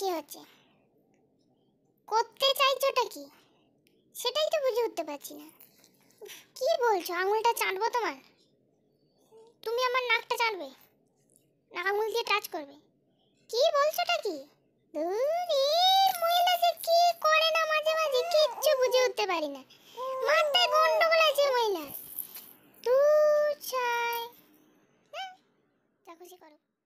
কি হচ্ছে করতে চাইছোটা কি সেটাই তো বুঝে উঠতে পারছি না কি বলছো আঙুলটা চাটবো তোমার তুমি আমার নাকটা চাটবে না আঙুল দিয়ে টাচ করবে কি বলছোটা কি মহিলা যে কি করে না মাঝে মাঝে কিচ্ছু বুঝে উঠতে পারি না মাথায় গন্ডগোল আছে মহিলা তু চাই হ্যাঁ, যা খুশি করো